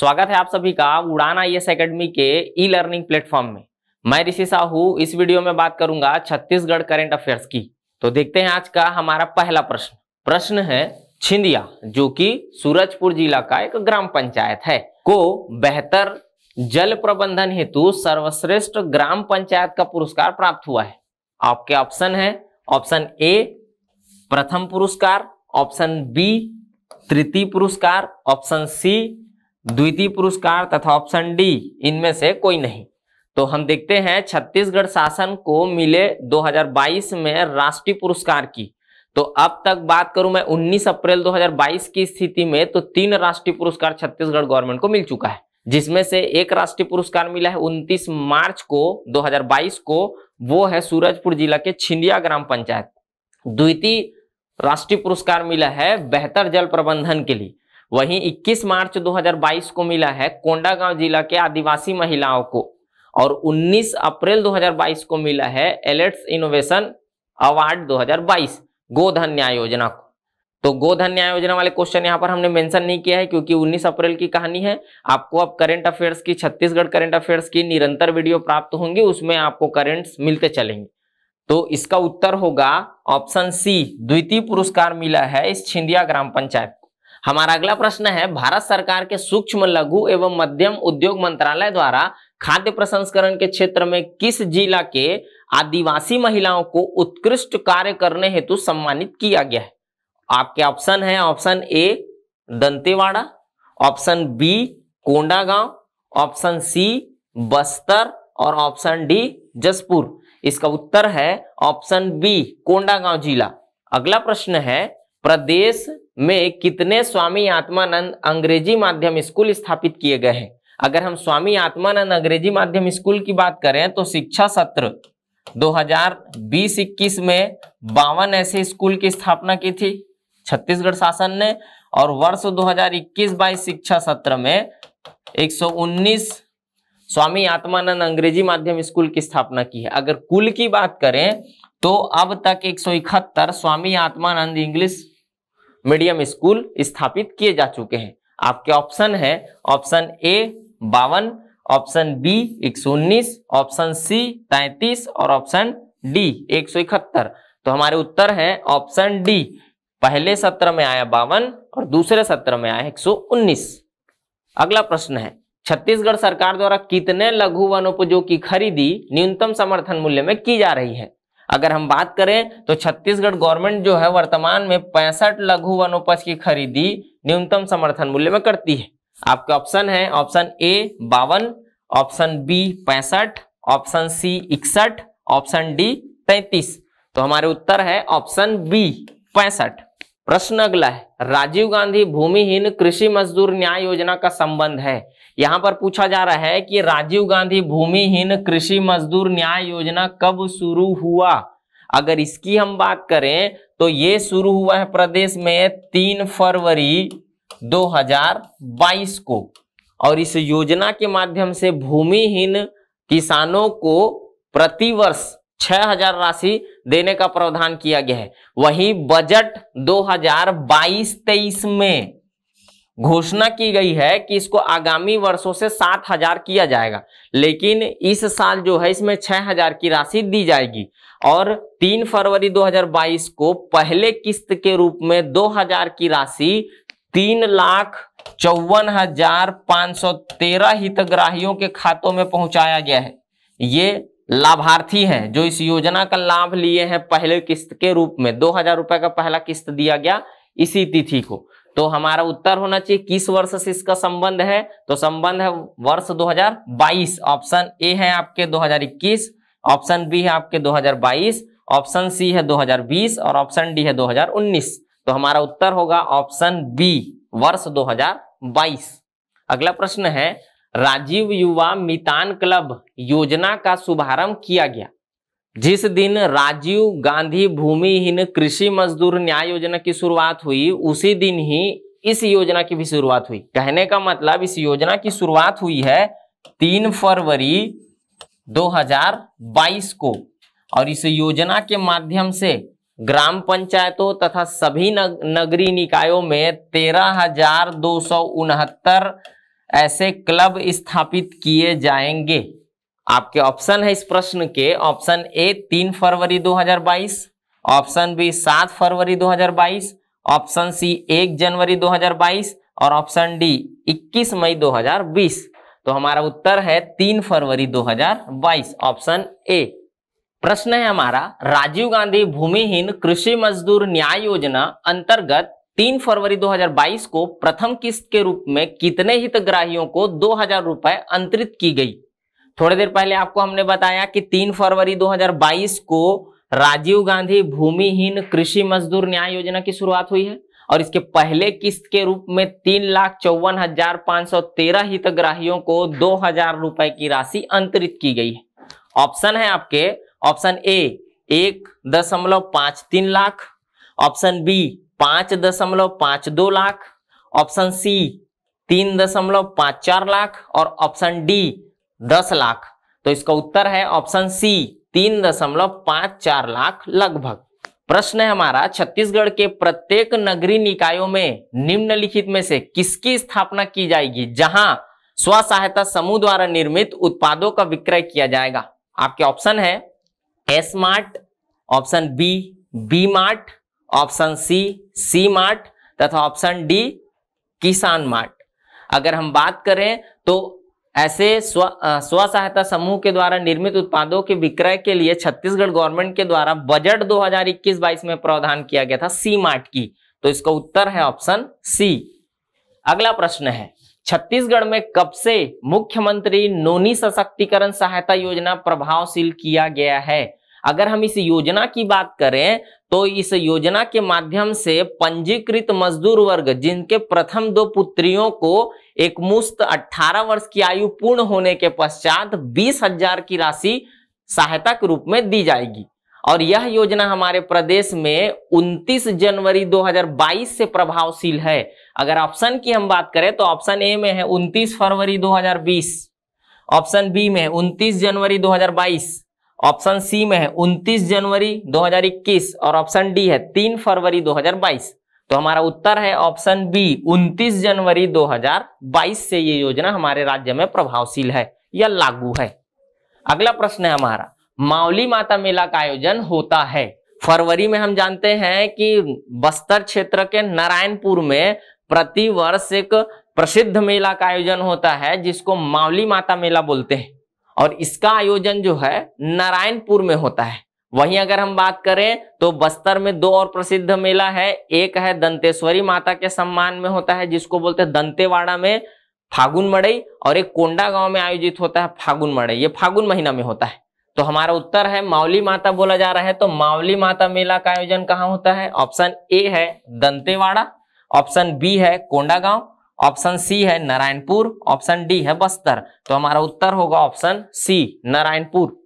स्वागत है आप सभी का उड़ान आई एस अकेडमी के ई लर्निंग प्लेटफॉर्म में मैं ऋषि साहू इस वीडियो में बात करूंगा छत्तीसगढ़ करेंट अफेयर्स की तो देखते हैं आज का हमारा पहला प्रश्न प्रश्न है छिंदिया जो कि सूरजपुर जिला का एक ग्राम पंचायत है को बेहतर जल प्रबंधन हेतु सर्वश्रेष्ठ ग्राम पंचायत का पुरस्कार प्राप्त हुआ है आपके ऑप्शन है ऑप्शन ए प्रथम पुरस्कार ऑप्शन बी तृतीय पुरस्कार ऑप्शन सी द्वितीय पुरस्कार तथा ऑप्शन डी इनमें से कोई नहीं तो हम देखते हैं छत्तीसगढ़ शासन को मिले 2022 में राष्ट्रीय पुरस्कार की तो अब तक बात करूं मैं 19 अप्रैल 2022 की स्थिति में तो तीन राष्ट्रीय पुरस्कार छत्तीसगढ़ गवर्नमेंट को मिल चुका है जिसमें से एक राष्ट्रीय पुरस्कार मिला है 29 मार्च को 2022 को वो है सूरजपुर जिला के छिंदिया ग्राम पंचायत द्वितीय राष्ट्रीय पुरस्कार मिला है बेहतर जल प्रबंधन के लिए वहीं 21 मार्च 2022 को मिला है कोंडागांव जिला के आदिवासी महिलाओं को और 19 अप्रैल 2022 को मिला है एलेट्स इनोवेशन अवार्ड 2022 गोधन न्याय योजना को तो गोधन न्याय योजना वाले क्वेश्चन यहाँ पर हमने मेंशन नहीं किया है क्योंकि 19 अप्रैल की कहानी है आपको अब करंट अफेयर्स की छत्तीसगढ़ करंट अफेयर्स की निरंतर वीडियो प्राप्त होंगी उसमें आपको करेंट्स मिलते चलेंगे तो इसका उत्तर होगा ऑप्शन सी द्वितीय पुरस्कार मिला है इस छिंदिया ग्राम पंचायत हमारा अगला प्रश्न है भारत सरकार के सूक्ष्म लघु एवं मध्यम उद्योग मंत्रालय द्वारा खाद्य प्रसंस्करण के क्षेत्र में किस जिला के आदिवासी महिलाओं को उत्कृष्ट कार्य करने हेतु सम्मानित किया गया है आपके ऑप्शन है option A Dantewada option B Kondagaon option C Bastar और ऑप्शन डी जसपुर इसका उत्तर है ऑप्शन बी कोंडागांव जिला अगला प्रश्न है प्रदेश में कितने स्वामी आत्मानंद अंग्रेजी माध्यम स्कूल स्थापित किए गए हैं अगर हम स्वामी आत्मानंद अंग्रेजी माध्यम स्कूल की बात करें तो शिक्षा सत्र 2020-21 में बावन ऐसे स्कूल की स्थापना की थी छत्तीसगढ़ शासन ने और वर्ष 2021-22 शिक्षा सत्र में 119 स्वामी आत्मानंद अंग्रेजी माध्यम स्कूल की स्थापना की है अगर कुल की बात करें तो अब तक एक Swami Atmanand English medium school स्थापित किए जा चुके हैं आपके ऑप्शन है ऑप्शन ए बावन ऑप्शन बी एक ऑप्शन सी तैतीस और ऑप्शन डी एक तो हमारे उत्तर है ऑप्शन डी पहले सत्र में आया बावन और दूसरे सत्र में आया 119 अगला प्रश्न है छत्तीसगढ़ सरकार द्वारा कितने लघु वनोपजों की खरीदी न्यूनतम समर्थन मूल्य में की जा रही है अगर हम बात करें तो छत्तीसगढ़ गवर्नमेंट जो है वर्तमान में पैंसठ लघु वनोपज की खरीदी न्यूनतम समर्थन मूल्य में करती है आपके ऑप्शन है ऑप्शन ए बावन ऑप्शन बी पैंसठ ऑप्शन सी इकसठ ऑप्शन डी तैतीस तो हमारे उत्तर है ऑप्शन बी पैंसठ प्रश्न अगला है राजीव गांधी भूमिहीन कृषि मजदूर न्याय योजना का संबंध है यहां पर पूछा जा रहा है कि राजीव गांधी भूमिहीन कृषि मजदूर न्याय योजना कब शुरू हुआ अगर इसकी हम बात करें तो ये शुरू हुआ है प्रदेश में तीन फरवरी 2022 को और इस योजना के माध्यम से भूमिहीन किसानों को प्रतिवर्ष हजार राशि देने का प्रावधान किया गया है वही बजट 2022-23 में घोषणा की गई है कि इसको आगामी वर्षों से सात हजार किया जाएगा लेकिन इस साल जो है इसमें छह हजार की राशि दी जाएगी और तीन फरवरी 2022 को पहले किस्त के रूप में दो हजार की राशि तीन लाख चौवन हजार पांच सौ तेरह हितग्राहियों के खातों में पहुंचाया गया है ये लाभार्थी हैं जो इस योजना का लाभ लिए हैं पहले किस्त के रूप में दो हजार रुपए का पहला किस्त दिया गया इसी तिथि को तो हमारा उत्तर होना चाहिए किस वर्ष से इसका संबंध है तो संबंध है वर्ष 2022 ऑप्शन ए है आपके 2021 ऑप्शन बी है आपके 2022 ऑप्शन सी है 2020 और ऑप्शन डी है 2019 तो हमारा उत्तर होगा ऑप्शन बी वर्ष 2022 अगला प्रश्न है राजीव युवा मितान क्लब योजना का शुभारंभ किया गया जिस दिन राजीव गांधी भूमिहीन कृषि मजदूर न्याय योजना की शुरुआत हुई उसी दिन ही इस योजना की भी शुरुआत हुई कहने का मतलब इस योजना की शुरुआत हुई है तीन फरवरी 2022 को और इस योजना के माध्यम से ग्राम पंचायतों तथा सभी नग, निकायों में तेरह हजार दो सौ उनहत्तर ऐसे क्लब स्थापित किए जाएंगे आपके ऑप्शन है इस प्रश्न के ऑप्शन ए तीन फरवरी 2022 ऑप्शन बी सात फरवरी 2022 ऑप्शन सी एक जनवरी 2022 और ऑप्शन डी 21 मई 2020 तो हमारा उत्तर है तीन फरवरी 2022 ऑप्शन ए प्रश्न है हमारा राजीव गांधी भूमिहीन कृषि मजदूर न्याय योजना अंतर्गत 3 फरवरी 2022 को प्रथम किस्त के रूप में कितने हितग्राहियों को दो हजार रुपए अंतरित की गई थोड़ी देर पहले आपको हमने बताया कि 3 फरवरी 2022 को राजीव गांधी भूमिहीन कृषि मजदूर न्याय योजना की शुरुआत हुई है और इसके पहले किस्त के रूप में तीन लाख चौवन हजार पांच सौ तेरह हितग्राहियों को दो हजार रुपए की राशि अंतरित की गई है ऑप्शन है आपके ऑप्शन ए एक दशमलव पांच तीन लाख ऑप्शन बी पांच दशमलव पांच दो लाख ऑप्शन सी तीन दशमलव पांच चार लाख और ऑप्शन डी दस लाख तो इसका उत्तर है ऑप्शन सी तीन दशमलव पांच चार लाख लगभग प्रश्न है हमारा छत्तीसगढ़ के प्रत्येक नगरीय निकायों में निम्नलिखित में से किसकी स्थापना की जाएगी जहां स्व सहायता समूह द्वारा निर्मित उत्पादों का विक्रय किया जाएगा आपके ऑप्शन है S mart option B B mart option C C mart तथा ऑप्शन डी किसान मार्ट अगर हम बात करें तो ऐसे स्व स्व सहायता समूह के द्वारा निर्मित उत्पादों के विक्रय के लिए छत्तीसगढ़ गवर्नमेंट के द्वारा बजट 2021-22 में प्रावधान किया गया था सी मार्ट की तो इसका उत्तर है ऑप्शन सी अगला प्रश्न है छत्तीसगढ़ में कब से मुख्यमंत्री नोनी सशक्तिकरण सहायता योजना प्रभावशील किया गया है अगर हम इस योजना की बात करें तो इस योजना के माध्यम से पंजीकृत मजदूर वर्ग जिनके प्रथम दो पुत्रियों को एक मुस्त अठारह वर्ष की आयु पूर्ण होने के पश्चात बीस हजार की राशि सहायता के रूप में दी जाएगी और यह योजना हमारे प्रदेश में 29 जनवरी 2022 से प्रभावशील है अगर ऑप्शन की हम बात करें तो ऑप्शन ए में है 29 फरवरी 2020 ऑप्शन बी में 29 जनवरी 2022 ऑप्शन सी में है 29 जनवरी 2021 और ऑप्शन डी है 3 फरवरी 2022 तो हमारा उत्तर है ऑप्शन बी 29 जनवरी 2022 से ये योजना हमारे राज्य में प्रभावशील है या लागू है अगला प्रश्न है हमारा मावली माता मेला का आयोजन होता है फरवरी में हम जानते हैं कि बस्तर क्षेत्र के नारायणपुर में प्रतिवर्ष एक प्रसिद्ध मेला का आयोजन होता है जिसको मावली माता मेला बोलते हैं और इसका आयोजन जो है नारायणपुर में होता है वहीं अगर हम बात करें तो बस्तर में दो और प्रसिद्ध मेला है एक है दंतेश्वरी माता के सम्मान में होता है जिसको बोलते हैं दंतेवाड़ा में फागुन मड़ई और एक कोंडा गांव में आयोजित होता है फागुन मड़ई ये फागुन महीना में होता है तो हमारा उत्तर है मावली माता बोला जा रहा है तो मावली माता मेला का आयोजन कहाँ होता है ऑप्शन ए है दंतेवाड़ा ऑप्शन बी है कोंडा गांव ऑप्शन सी है नारायणपुर ऑप्शन डी है बस्तर तो हमारा उत्तर होगा ऑप्शन सी नारायणपुर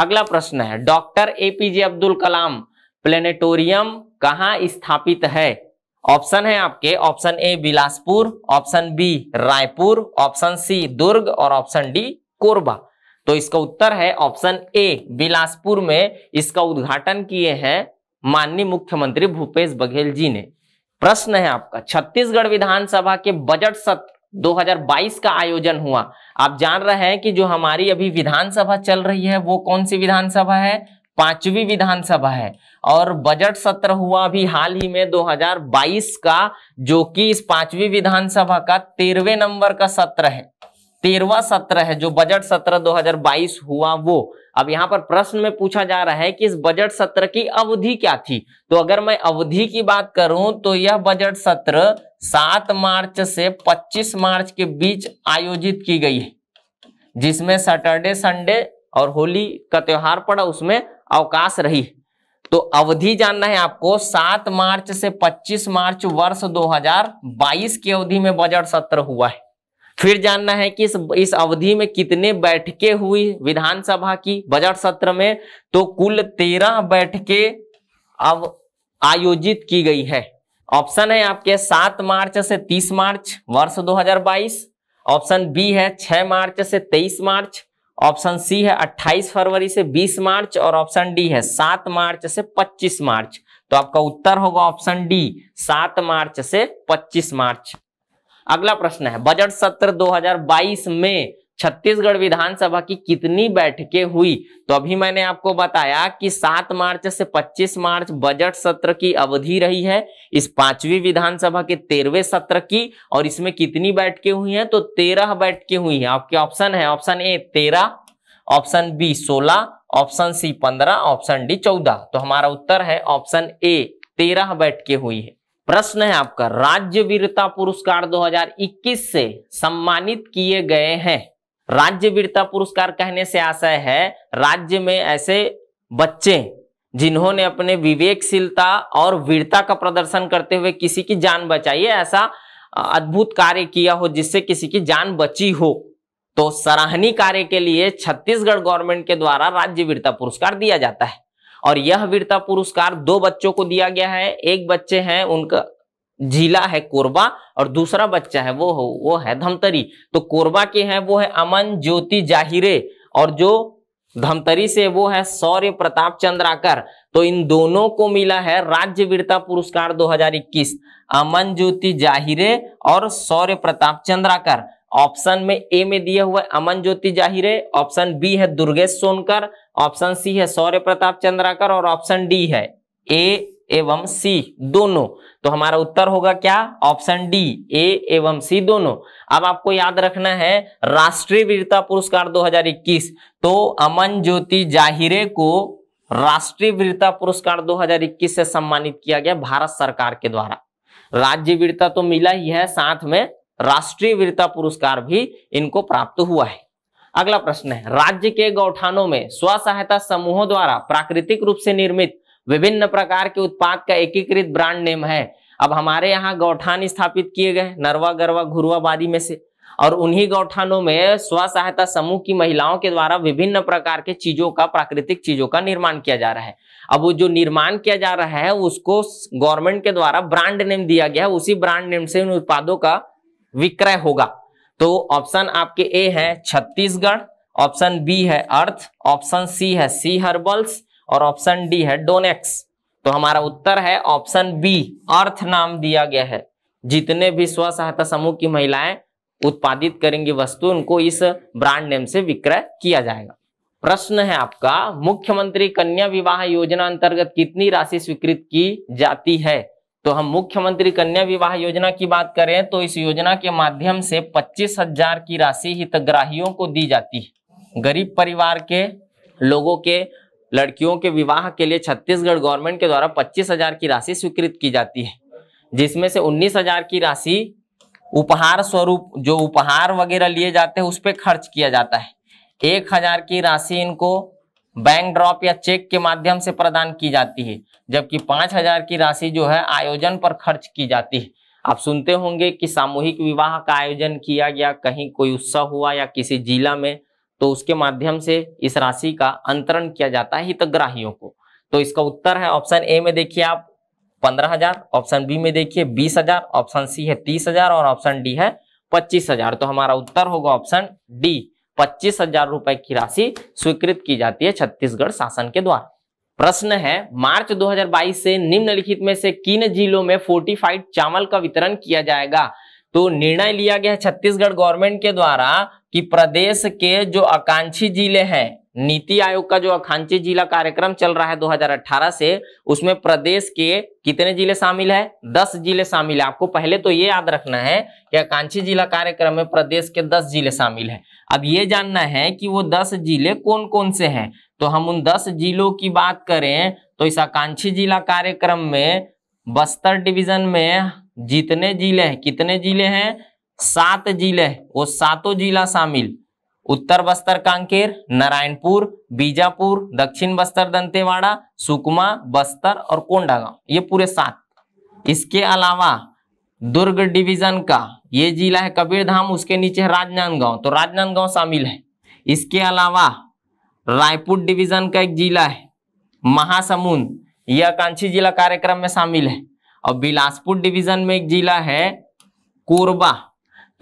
अगला प्रश्न है doctor APJ Abdul Kalam planetarium कहाँ स्थापित है ऑप्शन है आपके option A Bilaspur option B Raipur option C Durg और ऑप्शन डी कोरबा तो इसका उत्तर है ऑप्शन ए बिलासपुर में इसका उद्घाटन किए हैं माननीय मुख्यमंत्री भूपेश बघेल जी ने प्रश्न है आपका छत्तीसगढ़ विधानसभा के बजट सत्र 2022 का आयोजन हुआ आप जान रहे हैं कि जो हमारी अभी विधानसभा चल रही है वो कौन सी विधानसभा है पांचवी विधानसभा है और बजट सत्र हुआ अभी हाल ही में 2022 का जो कि इस पांचवी विधानसभा का तेरहवें नंबर का सत्र है तेरवा सत्र है जो बजट सत्र 2022 हुआ वो अब यहाँ पर प्रश्न में पूछा जा रहा है कि इस बजट सत्र की अवधि क्या थी तो अगर मैं अवधि की बात करूं तो यह बजट सत्र 7 मार्च से 25 मार्च के बीच आयोजित की गई है जिसमें सैटरडे संडे और होली का त्योहार पड़ा उसमें अवकाश रही तो अवधि जानना है आपको 7 मार्च से 25 मार्च वर्ष 2022 की अवधि में बजट सत्र हुआ है फिर जानना है कि इस इस अवधि में कितने बैठकें हुई विधानसभा की बजट सत्र में तो कुल तेरह बैठकें अब आयोजित की गई है ऑप्शन है आपके सात मार्च से तीस मार्च वर्ष 2022 ऑप्शन बी है छह मार्च से तेईस मार्च ऑप्शन सी है अट्ठाईस फरवरी से बीस मार्च और ऑप्शन डी है सात मार्च से पच्चीस मार्च तो आपका उत्तर होगा ऑप्शन डी सात मार्च से पच्चीस मार्च अगला प्रश्न है बजट सत्र 2022 में छत्तीसगढ़ विधानसभा की कितनी बैठकें हुई तो अभी मैंने आपको बताया कि 7 मार्च से 25 मार्च बजट सत्र की अवधि रही है इस पांचवी विधानसभा के तेरहवें सत्र की और इसमें कितनी बैठकें हुई हैं तो 13 बैठकें हुई हैं आपके ऑप्शन है option A 13 option B 16 option C 15 option D 14 तो हमारा उत्तर है ऑप्शन ए तेरह बैठकें हुई है प्रश्न है आपका राज्य वीरता पुरस्कार 2021 से सम्मानित किए गए हैं राज्य वीरता पुरस्कार कहने से आशय है राज्य में ऐसे बच्चे जिन्होंने अपने विवेकशीलता और वीरता का प्रदर्शन करते हुए किसी की जान बचाई है ऐसा अद्भुत कार्य किया हो जिससे किसी की जान बची हो तो सराहनीय कार्य के लिए छत्तीसगढ़ गवर्नमेंट के द्वारा राज्य वीरता पुरस्कार दिया जाता है और यह वीरता पुरस्कार दो बच्चों को दिया गया है एक बच्चे हैं उनका जिला है कोरबा और दूसरा बच्चा है वो हो वो है धमतरी तो कोरबा के हैं वो है अमन ज्योति जाहिरे और जो धमतरी से वो है सौर्य प्रताप चंद्राकर तो इन दोनों को मिला है राज्य वीरता पुरस्कार 2021 अमन ज्योति जाहिरे और सौर्य प्रताप चंद्राकर ऑप्शन में ए में दिया हुआ अमन ज्योति जाहिर है ऑप्शन बी है दुर्गेश सोनकर ऑप्शन सी है सौर्य प्रताप चंद्राकर और ऑप्शन डी है ए एवं सी दोनों तो हमारा उत्तर होगा क्या ऑप्शन डी ए एवं सी दोनों अब आपको याद रखना है राष्ट्रीय वीरता पुरस्कार 2021 तो अमन ज्योति जाहिरे को राष्ट्रीय वीरता पुरस्कार 2021 से सम्मानित किया गया भारत सरकार के द्वारा राज्य वीरता तो मिला ही है साथ में राष्ट्रीय वीरता पुरस्कार भी इनको प्राप्त हुआ है अगला प्रश्न है राज्य के गौठानों में स्व सहायता समूहों द्वारा प्राकृतिक रूप से निर्मित विभिन्न प्रकार के उत्पाद का एकीकृत ब्रांड नेम है अब हमारे यहाँ गौठान स्थापित किए गए नरवा गरवा घुरवा वादी में से और उन्हीं गौठानों में स्व सहायता समूह की महिलाओं के द्वारा विभिन्न प्रकार के चीजों का प्राकृतिक चीजों का निर्माण किया जा रहा है अब वो जो निर्माण किया जा रहा है उसको गवर्नमेंट के द्वारा ब्रांड नेम दिया गया है उसी ब्रांड नेम से उन उत्पादों का विक्रय होगा तो ऑप्शन आपके ए है छत्तीसगढ़ ऑप्शन बी है अर्थ ऑप्शन सी है सी हर्बल्स और ऑप्शन डी है डोनेक्स तो हमारा उत्तर है ऑप्शन बी अर्थ नाम दिया गया है जितने भी स्व सहायता समूह की महिलाएं उत्पादित करेंगी वस्तु उनको इस ब्रांड नेम से विक्रय किया जाएगा प्रश्न है आपका मुख्यमंत्री कन्या विवाह योजना अंतर्गत कितनी राशि स्वीकृत की जाती है तो हम मुख्यमंत्री कन्या विवाह योजना की बात करें तो इस योजना के माध्यम से पच्चीस हजार की राशि हितग्राहियों को दी जाती है गरीब परिवार के लोगों के लड़कियों के विवाह के लिए छत्तीसगढ़ गवर्नमेंट के द्वारा पच्चीस हजार की राशि स्वीकृत की जाती है जिसमें से उन्नीस हजार की राशि उपहार स्वरूप जो उपहार वगैरह लिए जाते हैं उस पर खर्च किया जाता है एक हजार की राशि इनको बैंक ड्रॉप या चेक के माध्यम से प्रदान की जाती है जबकि पांच हजार की राशि जो है आयोजन पर खर्च की जाती है आप सुनते होंगे कि सामूहिक विवाह का आयोजन किया गया कहीं कोई उत्सव हुआ या किसी जिला में तो उसके माध्यम से इस राशि का अंतरण किया जाता है हितग्राहियों को तो इसका उत्तर है ऑप्शन ए में देखिए आप पंद्रह हजार ऑप्शन बी में देखिए बीस हजार ऑप्शन सी है तीस हजार और ऑप्शन डी है पच्चीस हजार तो हमारा उत्तर होगा ऑप्शन डी पच्चीस हजार रुपए की राशि स्वीकृत की जाती है छत्तीसगढ़ शासन के द्वारा प्रश्न है मार्च 2022 से निम्नलिखित में से किन जिलों में फोर्टिफाइड चावल का वितरण किया जाएगा तो निर्णय लिया गया छत्तीसगढ़ गवर्नमेंट के द्वारा कि प्रदेश के जो आकांक्षी जिले हैं नीति आयोग का जो अखांची जिला कार्यक्रम चल रहा है 2018 से उसमें प्रदेश के कितने जिले शामिल है 10 जिले शामिल है आपको पहले तो ये याद रखना है कि आकांक्षी जिला कार्यक्रम में प्रदेश के 10 जिले शामिल है अब ये जानना है कि वो 10 जिले कौन कौन से हैं तो हम उन 10 जिलों की बात करें तो इस आकांक्षी जिला कार्यक्रम में बस्तर डिविजन में जितने जिले हैं कितने जिले हैं सात जिले वो सातों जिला शामिल उत्तर बस्तर कांकेर नारायणपुर बीजापुर दक्षिण बस्तर दंतेवाड़ा सुकमा बस्तर और कोंडागांव ये पूरे सात इसके अलावा दुर्ग डिवीजन का ये जिला है कबीरधाम उसके नीचे है राजनांदगांव तो राजनांदगांव शामिल है इसके अलावा रायपुर डिवीजन का एक जिला है महासमुंद यह आकांक्षी जिला कार्यक्रम में शामिल है और बिलासपुर डिवीजन में एक जिला है कोरबा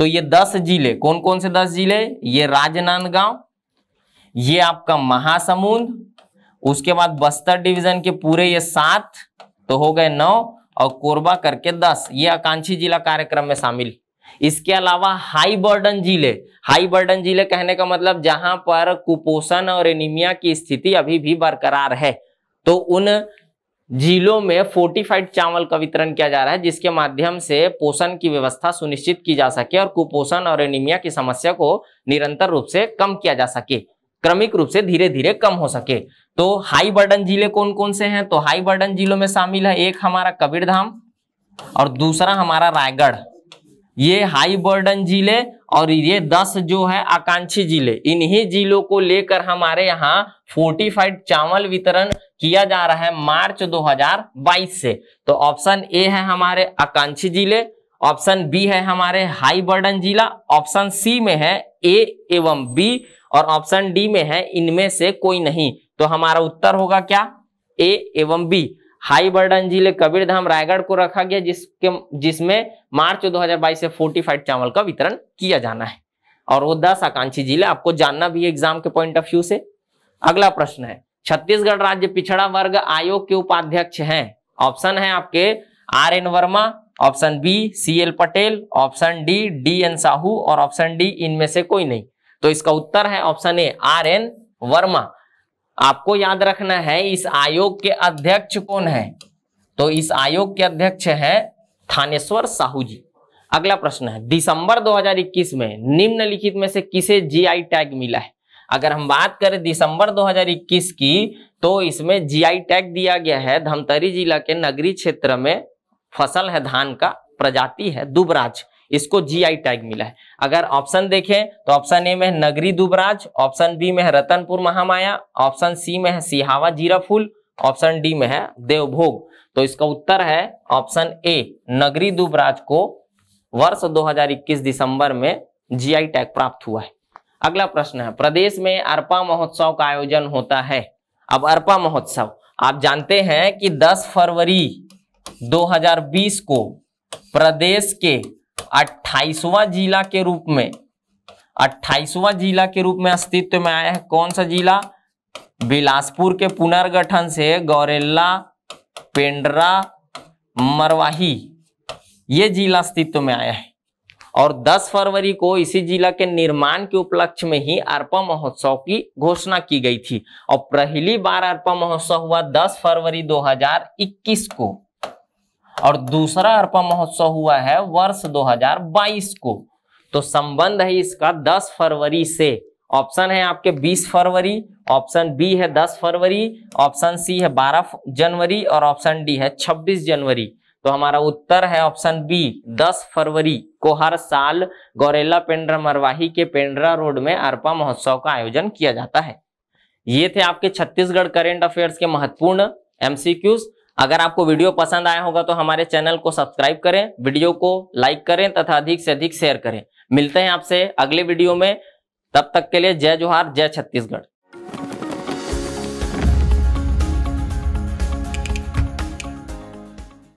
तो ये दस जिले कौन कौन से दस जिले ये राजनांदगांव ये आपका महासमुंद उसके बाद बस्तर डिवीजन के पूरे ये सात तो हो गए नौ और कोरबा करके दस ये आकांक्षी जिला कार्यक्रम में शामिल इसके अलावा हाई बर्डन जिले हाई बर्डन जिले कहने का मतलब जहां पर कुपोषण और एनीमिया की स्थिति अभी भी बरकरार है तो उन जिलों में फोर्टिफाइड चावल का वितरण किया जा रहा है जिसके माध्यम से पोषण की व्यवस्था सुनिश्चित की जा सके और कुपोषण और एनीमिया की समस्या को निरंतर रूप से कम किया जा सके क्रमिक रूप से धीरे धीरे कम हो सके तो हाई बर्डन जिले कौन कौन से हैं तो हाई बर्डन जिलों में शामिल है एक हमारा कबीरधाम और दूसरा हमारा रायगढ़ ये हाई बर्डन जिले और ये दस जो है आकांक्षी जिले इन्हीं जिलों को लेकर हमारे यहाँ फोर्टिफाइड चावल वितरण किया जा रहा है मार्च 2022 से तो ऑप्शन ए है हमारे आकांक्षी जिले ऑप्शन बी है हमारे हाई बर्डन जिला ऑप्शन सी में है ए एवं बी और ऑप्शन डी में है इनमें से कोई नहीं तो हमारा उत्तर होगा क्या ए एवं बी हाई बर्डन जिले कबीरधाम रायगढ़ को रखा गया जिसके जिसमें मार्च 2022 से फोर्टिफाइड चावल का वितरण किया जाना है और वो दस आकांक्षी जिले आपको जानना भी एग्जाम के पॉइंट ऑफ व्यू से अगला प्रश्न है छत्तीसगढ़ राज्य पिछड़ा वर्ग आयोग के उपाध्यक्ष हैं ऑप्शन है आपके R N Verma option B C L Patel option D D N Sahu और ऑप्शन डी इनमें से कोई नहीं तो इसका उत्तर है option A R N Verma आपको याद रखना है इस आयोग के अध्यक्ष कौन है तो इस आयोग के अध्यक्ष है थानेश्वर साहू जी अगला प्रश्न है दिसंबर 2021 में निम्नलिखित में से किसे जीआई टैग मिला है अगर हम बात करें दिसंबर 2021 की तो इसमें जीआई टैग दिया गया है धमतरी जिला के नगरी क्षेत्र में फसल है धान का प्रजाति है दुबराज इसको जीआई टैग मिला है अगर ऑप्शन देखें तो ऑप्शन ए में नगरी दुबराज ऑप्शन बी में है रतनपुर महामाया ऑप्शन सी में है सिहावा जीरा फूल ऑप्शन डी में है देवभोग तो इसका उत्तर है ऑप्शन ए नगरी दुबराज को वर्ष 2021 दिसंबर में जीआई टैग प्राप्त हुआ है अगला प्रश्न है प्रदेश में अरपा महोत्सव का आयोजन होता है अब अरपा महोत्सव आप जानते हैं कि 10 फरवरी 2020 को प्रदेश के अट्ठाईसवा जिला के रूप में अट्ठाईसवा जिला के रूप में अस्तित्व में आया है कौन सा जिला बिलासपुर के पुनर्गठन से गौरेला पेंड्रा मरवाही ये जिला अस्तित्व में आया है और 10 फरवरी को इसी जिला के निर्माण के उपलक्ष्य में ही अर्पा महोत्सव की घोषणा की गई थी और पहली बार अर्पा महोत्सव हुआ 10 फरवरी 2021 को और दूसरा अर्पा महोत्सव हुआ है वर्ष 2022 को तो संबंध है इसका 10 फरवरी से ऑप्शन है आपके 20 फरवरी ऑप्शन बी है 10 फरवरी ऑप्शन सी है 12 जनवरी और ऑप्शन डी है 26 जनवरी तो हमारा उत्तर है ऑप्शन बी 10 फरवरी को हर साल गौरेला पेंड्रा मरवाही के पेंड्रा रोड में अर्पा महोत्सव का आयोजन किया जाता है ये थे आपके छत्तीसगढ़ करेंट अफेयर्स के महत्वपूर्ण एमसीक्यूज अगर आपको वीडियो पसंद आया होगा तो हमारे चैनल को सब्सक्राइब करें वीडियो को लाइक करें तथा अधिक से अधिक शेयर करें मिलते हैं आपसे अगले वीडियो में तब तक के लिए जय जोहार जय छत्तीसगढ़